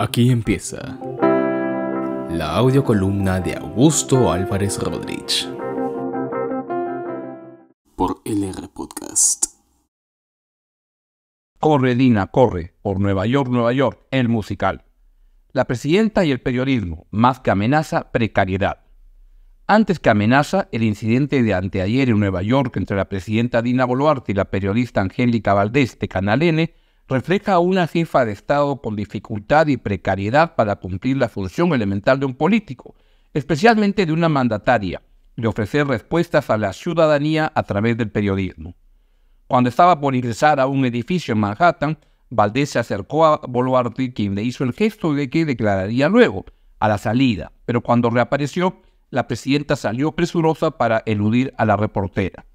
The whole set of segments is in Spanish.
Aquí empieza la columna de Augusto Álvarez Rodríguez por LR Podcast. Corre, Dina, corre, por Nueva York, Nueva York, el musical. La presidenta y el periodismo, más que amenaza, precariedad. Antes que amenaza, el incidente de anteayer en Nueva York entre la presidenta Dina Boluarte y la periodista Angélica Valdés de Canal N refleja a una jefa de Estado con dificultad y precariedad para cumplir la función elemental de un político, especialmente de una mandataria, de ofrecer respuestas a la ciudadanía a través del periodismo. Cuando estaba por ingresar a un edificio en Manhattan, Valdés se acercó a Boluarte, quien le hizo el gesto de que declararía luego, a la salida, pero cuando reapareció, la presidenta salió presurosa para eludir a la reportera.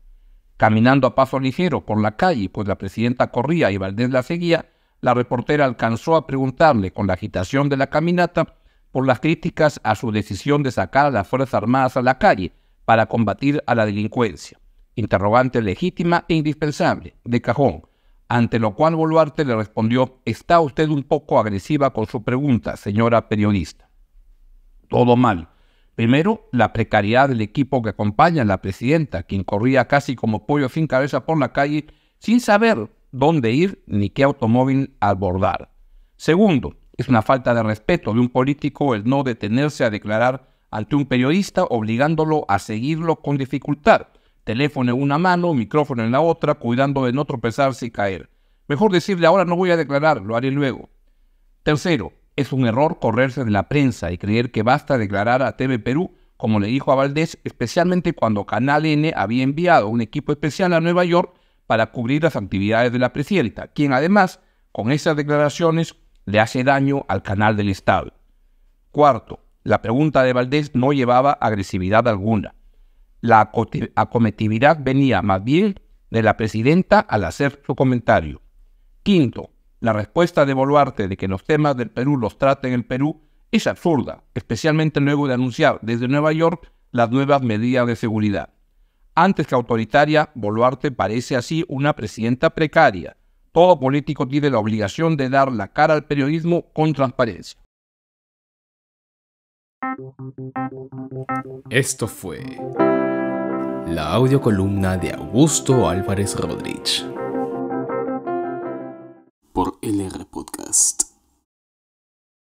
Caminando a paso ligero por la calle, pues la presidenta corría y Valdés la seguía, la reportera alcanzó a preguntarle con la agitación de la caminata por las críticas a su decisión de sacar a las Fuerzas Armadas a la calle para combatir a la delincuencia. Interrogante legítima e indispensable, de cajón, ante lo cual Boluarte le respondió, está usted un poco agresiva con su pregunta, señora periodista. Todo mal. Primero, la precariedad del equipo que acompaña a la presidenta, quien corría casi como pollo sin cabeza por la calle sin saber dónde ir ni qué automóvil abordar. Segundo, es una falta de respeto de un político el no detenerse a declarar ante un periodista obligándolo a seguirlo con dificultad, teléfono en una mano, micrófono en la otra, cuidando de no tropezarse y caer. Mejor decirle ahora no voy a declarar, lo haré luego. Tercero, es un error correrse de la prensa y creer que basta declarar a TV Perú, como le dijo a Valdés, especialmente cuando Canal N había enviado un equipo especial a Nueva York para cubrir las actividades de la presidenta, quien además, con esas declaraciones, le hace daño al canal del Estado. Cuarto, la pregunta de Valdés no llevaba agresividad alguna. La acometividad venía más bien de la presidenta al hacer su comentario. Quinto, la respuesta de Boluarte de que los temas del Perú los trate en el Perú es absurda, especialmente luego de anunciar desde Nueva York las nuevas medidas de seguridad. Antes que autoritaria, Boluarte parece así una presidenta precaria. Todo político tiene la obligación de dar la cara al periodismo con transparencia. Esto fue la audiocolumna de Augusto Álvarez Rodríguez el Podcast.